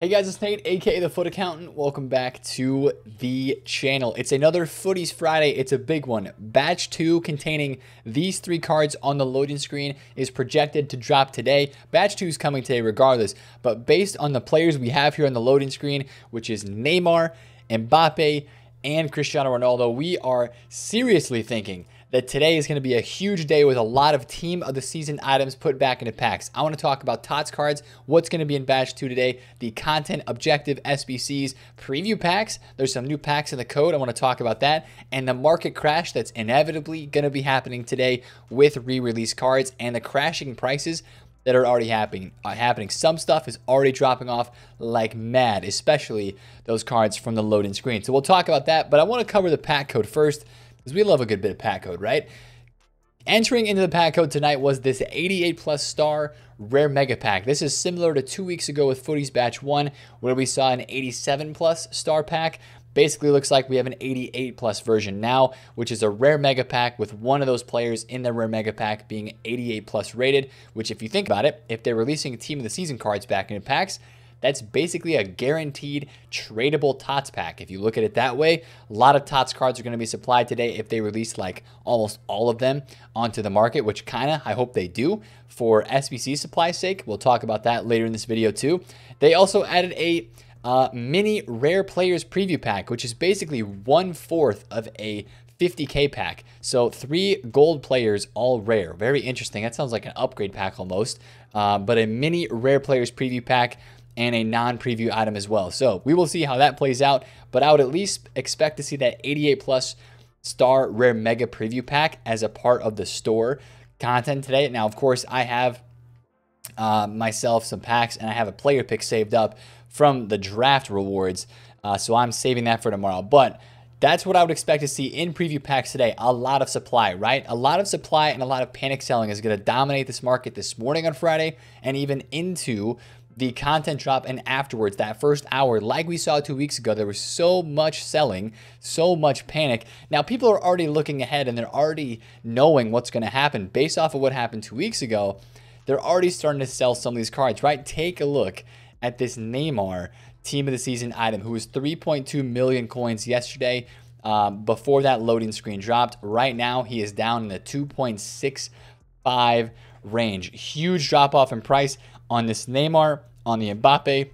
Hey guys, it's Nate, aka The Foot Accountant. Welcome back to the channel. It's another Footies Friday. It's a big one. Batch 2 containing these three cards on the loading screen is projected to drop today. Batch 2 is coming today regardless, but based on the players we have here on the loading screen, which is Neymar, Mbappe, and Cristiano Ronaldo, we are seriously thinking that today is going to be a huge day with a lot of team of the season items put back into packs. I want to talk about TOTS cards, what's going to be in batch 2 today, the content objective SBCs, preview packs, there's some new packs in the code, I want to talk about that, and the market crash that's inevitably going to be happening today with re-release cards and the crashing prices that are already happening. Uh, happening. Some stuff is already dropping off like mad, especially those cards from the loading screen. So we'll talk about that, but I want to cover the pack code first. Because we love a good bit of pack code, right? Entering into the pack code tonight was this 88 plus star rare mega pack. This is similar to two weeks ago with Footies Batch 1, where we saw an 87 plus star pack. Basically looks like we have an 88 plus version now, which is a rare mega pack with one of those players in the rare mega pack being 88 plus rated, which if you think about it, if they're releasing team of the season cards back into packs, that's basically a guaranteed tradable TOTS pack. If you look at it that way, a lot of TOTS cards are going to be supplied today if they release like almost all of them onto the market, which kind of I hope they do for SBC supply sake. We'll talk about that later in this video too. They also added a uh, mini rare players preview pack, which is basically one fourth of a 50k pack. So three gold players, all rare. Very interesting. That sounds like an upgrade pack almost. Uh, but a mini rare players preview pack and a non-preview item as well. So we will see how that plays out, but I would at least expect to see that 88 plus star rare mega preview pack as a part of the store content today. Now, of course, I have uh, myself some packs and I have a player pick saved up from the draft rewards. Uh, so I'm saving that for tomorrow. But that's what I would expect to see in preview packs today. A lot of supply, right? A lot of supply and a lot of panic selling is going to dominate this market this morning on Friday and even into the content drop and afterwards that first hour like we saw two weeks ago there was so much selling so much panic now people are already looking ahead and they're already knowing what's going to happen based off of what happened two weeks ago they're already starting to sell some of these cards right take a look at this neymar team of the season item who was 3.2 million coins yesterday um, before that loading screen dropped right now he is down in the 2.65 range huge drop off in price on this Neymar, on the Mbappe,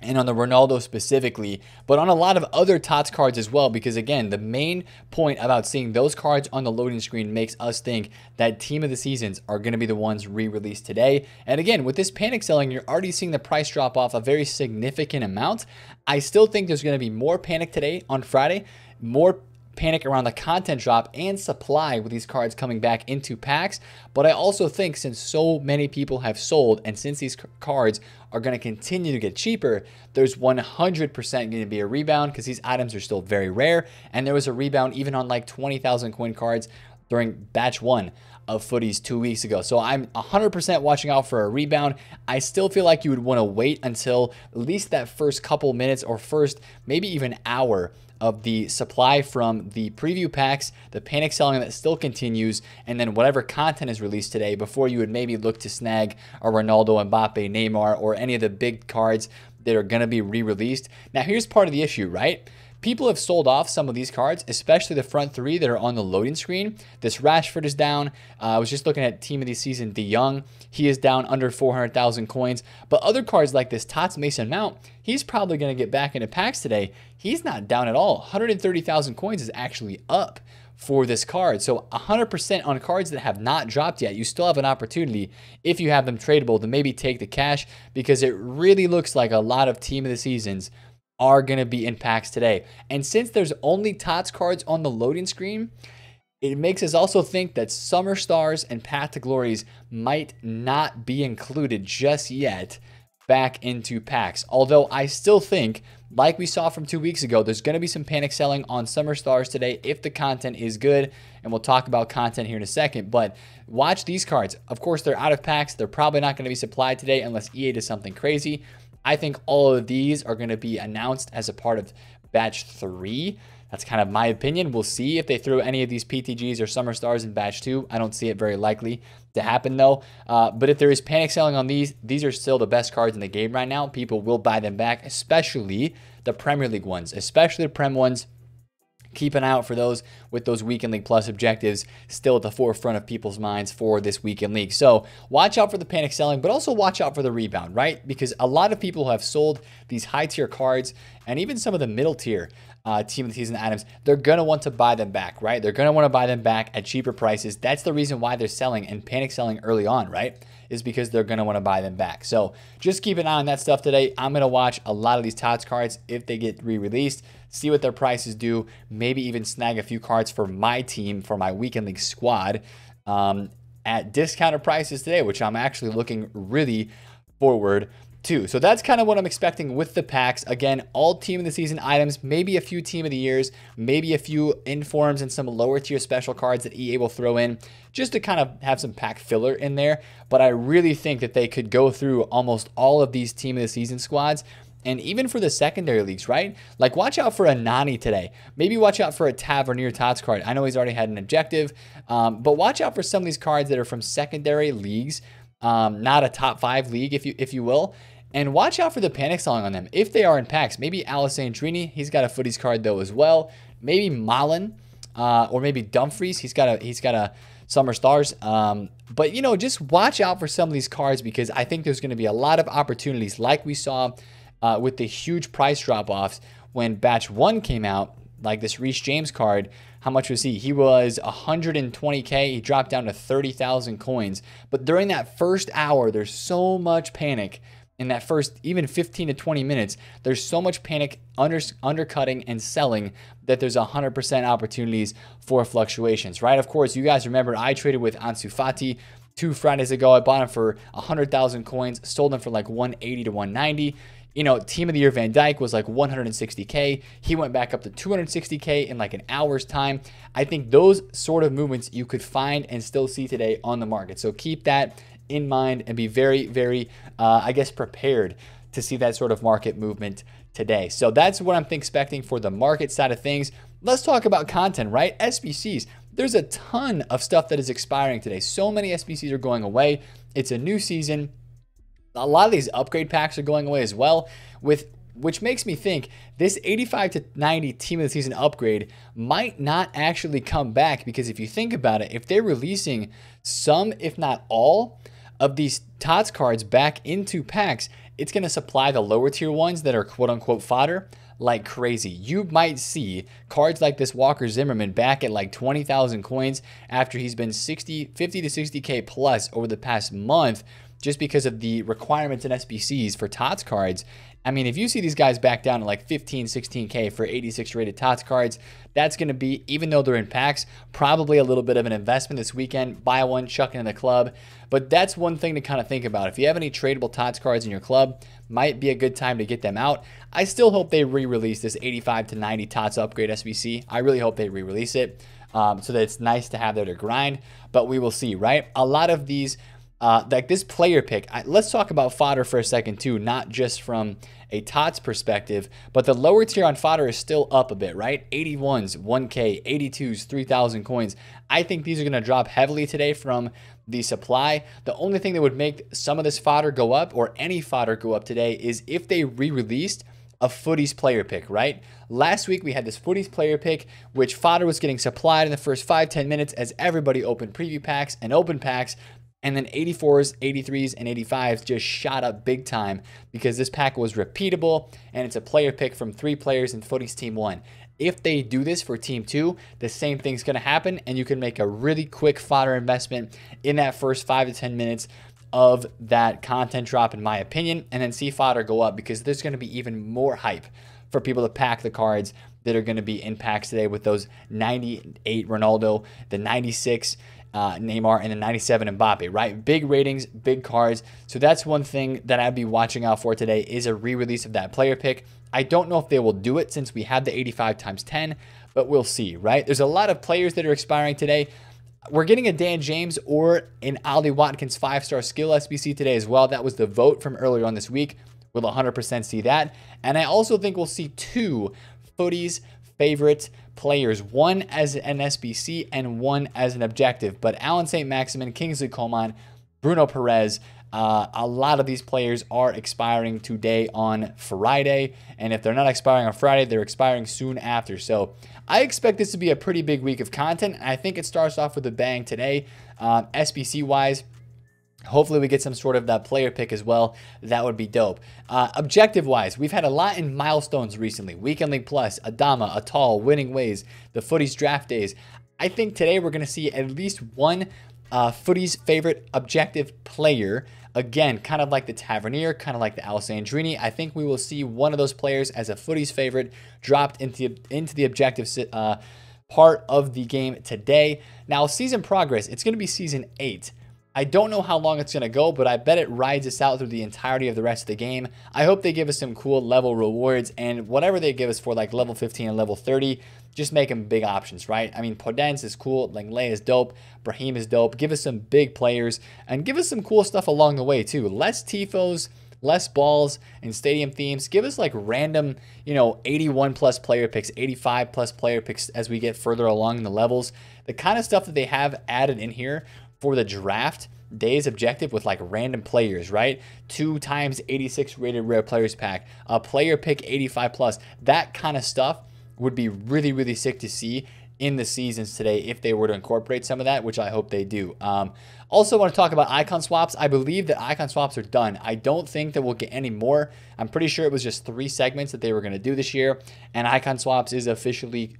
and on the Ronaldo specifically, but on a lot of other TOTS cards as well. Because again, the main point about seeing those cards on the loading screen makes us think that team of the seasons are going to be the ones re released today. And again, with this panic selling, you're already seeing the price drop off a very significant amount. I still think there's going to be more panic today on Friday, more panic around the content drop and supply with these cards coming back into packs. But I also think since so many people have sold and since these cards are going to continue to get cheaper, there's 100% going to be a rebound because these items are still very rare. And there was a rebound even on like 20,000 coin cards during batch one of footies two weeks ago. So I'm 100% watching out for a rebound. I still feel like you would want to wait until at least that first couple minutes or first maybe even hour of the supply from the preview packs, the panic selling that still continues, and then whatever content is released today before you would maybe look to snag a Ronaldo, Mbappe, Neymar, or any of the big cards that are going to be re released. Now, here's part of the issue, right? People have sold off some of these cards, especially the front three that are on the loading screen. This Rashford is down. Uh, I was just looking at team of the season, Young, He is down under 400,000 coins. But other cards like this Tots Mason Mount, he's probably going to get back into packs today. He's not down at all. 130,000 coins is actually up for this card. So 100% on cards that have not dropped yet, you still have an opportunity if you have them tradable to maybe take the cash because it really looks like a lot of team of the seasons are going to be in packs today. And since there's only TOTS cards on the loading screen, it makes us also think that Summer Stars and Path to Glories might not be included just yet back into packs. Although I still think, like we saw from two weeks ago, there's going to be some panic selling on Summer Stars today if the content is good. And we'll talk about content here in a second. But watch these cards. Of course, they're out of packs. They're probably not going to be supplied today unless EA does something crazy. I think all of these are going to be announced as a part of batch three. That's kind of my opinion. We'll see if they throw any of these PTGs or Summer Stars in batch two. I don't see it very likely to happen though. Uh, but if there is panic selling on these, these are still the best cards in the game right now. People will buy them back, especially the Premier League ones, especially the Prem ones keep an eye out for those with those weekend league plus objectives still at the forefront of people's minds for this weekend league. So watch out for the panic selling, but also watch out for the rebound, right? Because a lot of people have sold these high tier cards and even some of the middle tier uh, team of the season items, they're going to want to buy them back, right? They're going to want to buy them back at cheaper prices. That's the reason why they're selling and panic selling early on, right? is because they're going to want to buy them back. So just keep an eye on that stuff today. I'm going to watch a lot of these Tots cards if they get re-released, see what their prices do, maybe even snag a few cards for my team, for my weekend league squad um, at discounted prices today, which I'm actually looking really forward too. So that's kind of what I'm expecting with the packs. Again, all team of the season items, maybe a few team of the years, maybe a few informs and some lower tier special cards that EA will throw in just to kind of have some pack filler in there. But I really think that they could go through almost all of these team of the season squads and even for the secondary leagues, right? Like, watch out for a Nani today. Maybe watch out for a Tavernier Tots card. I know he's already had an objective, um, but watch out for some of these cards that are from secondary leagues um, not a top five league, if you if you will. And watch out for the panic selling on them if they are in packs. Maybe Alessandrini, he's got a footies card though as well. Maybe Malin, uh, or maybe Dumfries, he's got a he's got a Summer Stars. Um, but you know, just watch out for some of these cards because I think there's going to be a lot of opportunities, like we saw uh, with the huge price drop offs when batch one came out, like this Reese James card. How much was he? He was 120K. He dropped down to 30,000 coins. But during that first hour, there's so much panic in that first even 15 to 20 minutes, there's so much panic, under, undercutting, and selling that there's 100% opportunities for fluctuations, right? Of course, you guys remember I traded with Ansu Fati two Fridays ago. I bought him for 100,000 coins, sold him for like 180 to 190 you know, team of the year Van Dyke was like 160K. He went back up to 260K in like an hour's time. I think those sort of movements you could find and still see today on the market. So keep that in mind and be very, very, uh, I guess, prepared to see that sort of market movement today. So that's what I'm expecting for the market side of things. Let's talk about content, right? SBCs. There's a ton of stuff that is expiring today. So many SBCs are going away. It's a new season a lot of these upgrade packs are going away as well, with which makes me think this 85 to 90 team of the season upgrade might not actually come back because if you think about it, if they're releasing some, if not all, of these TOTS cards back into packs, it's going to supply the lower tier ones that are quote unquote fodder like crazy. You might see cards like this Walker Zimmerman back at like 20,000 coins after he's been 60, 50 to 60K plus over the past month just because of the requirements in SBCs for TOTS cards. I mean, if you see these guys back down to like 15, 16K for 86 rated TOTS cards, that's going to be, even though they're in packs, probably a little bit of an investment this weekend. Buy one, chuck it in the club. But that's one thing to kind of think about. If you have any tradable TOTS cards in your club, might be a good time to get them out. I still hope they re release this 85 to 90 TOTS upgrade SBC. I really hope they re release it. Um, so that it's nice to have there to grind, but we will see, right? A lot of these uh, like this player pick, I, let's talk about fodder for a second too, not just from a TOTS perspective, but the lower tier on fodder is still up a bit, right? 81s, 1K, 82s, 3,000 coins. I think these are going to drop heavily today from the supply. The only thing that would make some of this fodder go up or any fodder go up today is if they re-released a footies player pick, right? Last week we had this footies player pick, which fodder was getting supplied in the first five ten minutes as everybody opened preview packs and open packs. And then 84s, 83s, and 85s just shot up big time because this pack was repeatable and it's a player pick from three players in Footies Team 1. If they do this for Team 2, the same thing's going to happen and you can make a really quick fodder investment in that first 5 to 10 minutes of that content drop in my opinion and then see fodder go up because there's going to be even more hype for people to pack the cards that are going to be in packs today with those 98 Ronaldo, the 96 uh, Neymar, and the 97 Mbappe, right? Big ratings, big cards. So that's one thing that I'd be watching out for today is a re-release of that player pick. I don't know if they will do it since we have the 85 times 10, but we'll see, right? There's a lot of players that are expiring today. We're getting a Dan James or an Ali Watkins five-star skill SBC today as well. That was the vote from earlier on this week. We'll 100% see that. And I also think we'll see two footies favorite players, one as an SBC and one as an objective. But Alan St. Maximin, Kingsley Coleman, Bruno Perez, uh, a lot of these players are expiring today on Friday. And if they're not expiring on Friday, they're expiring soon after. So I expect this to be a pretty big week of content. I think it starts off with a bang today, uh, SBC wise. Hopefully we get some sort of that player pick as well. That would be dope. Uh, objective wise, we've had a lot in milestones recently. Weekend League Plus, Adama, Atal, Winning Ways, the Footies Draft Days. I think today we're going to see at least one uh, Footy's favorite objective player. Again, kind of like the Tavernier, kind of like the Alessandrini. I think we will see one of those players as a Footy's favorite dropped into, into the objective uh, part of the game today. Now, season progress, it's going to be season eight. I don't know how long it's going to go, but I bet it rides us out through the entirety of the rest of the game. I hope they give us some cool level rewards and whatever they give us for like level 15 and level 30, just make them big options, right? I mean, Podence is cool, Langley is dope, Brahim is dope. Give us some big players and give us some cool stuff along the way too. Less Tifos, less balls and stadium themes. Give us like random, you know, 81 plus player picks, 85 plus player picks as we get further along the levels. The kind of stuff that they have added in here for the draft day's objective with like random players, right? Two times 86 rated rare players pack, a player pick 85 plus, that kind of stuff would be really, really sick to see in the seasons today if they were to incorporate some of that, which I hope they do. Um, also want to talk about icon swaps. I believe that icon swaps are done. I don't think that we'll get any more. I'm pretty sure it was just three segments that they were going to do this year, and icon swaps is officially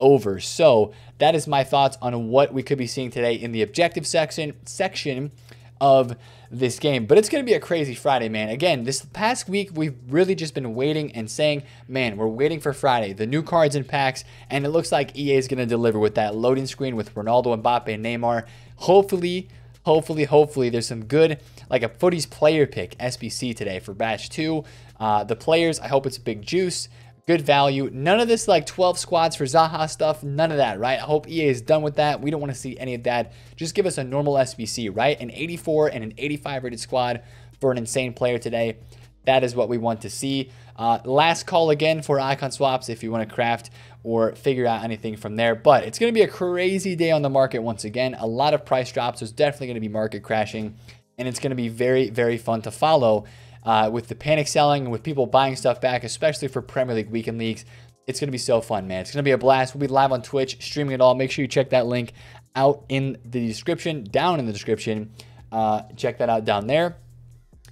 over. So that is my thoughts on what we could be seeing today in the objective section section of this game. But it's going to be a crazy Friday, man. Again, this past week, we've really just been waiting and saying, man, we're waiting for Friday, the new cards and packs. And it looks like EA is going to deliver with that loading screen with Ronaldo, Mbappe, and Neymar. Hopefully, hopefully, hopefully, there's some good, like a footies player pick SBC today for batch two. Uh, the players, I hope it's a big juice good value. None of this like 12 squads for Zaha stuff, none of that, right? I hope EA is done with that. We don't want to see any of that. Just give us a normal SBC, right? An 84 and an 85 rated squad for an insane player today. That is what we want to see. Uh, last call again for icon swaps if you want to craft or figure out anything from there. But it's going to be a crazy day on the market once again. A lot of price drops. There's definitely going to be market crashing, and it's going to be very, very fun to follow uh, with the panic selling and with people buying stuff back, especially for Premier League weekend leagues. It's going to be so fun, man. It's going to be a blast. We'll be live on Twitch, streaming it all. Make sure you check that link out in the description, down in the description. Uh, check that out down there.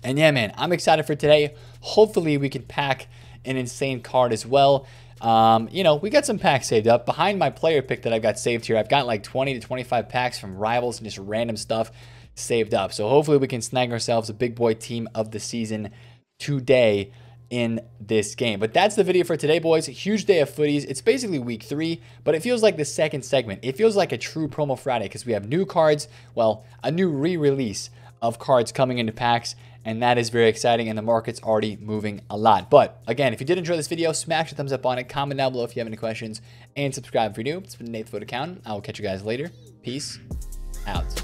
And yeah, man, I'm excited for today. Hopefully, we can pack an insane card as well. Um, you know, we got some packs saved up. Behind my player pick that I've got saved here, I've got like 20 to 25 packs from rivals and just random stuff saved up. So hopefully we can snag ourselves a big boy team of the season today in this game. But that's the video for today, boys. Huge day of footies. It's basically week three, but it feels like the second segment. It feels like a true promo Friday because we have new cards, well, a new re-release of cards coming into packs and that is very exciting and the market's already moving a lot. But again, if you did enjoy this video, smash the thumbs up on it, comment down below if you have any questions, and subscribe if you're new. It's been Nate the Foot Account. I will catch you guys later. Peace out.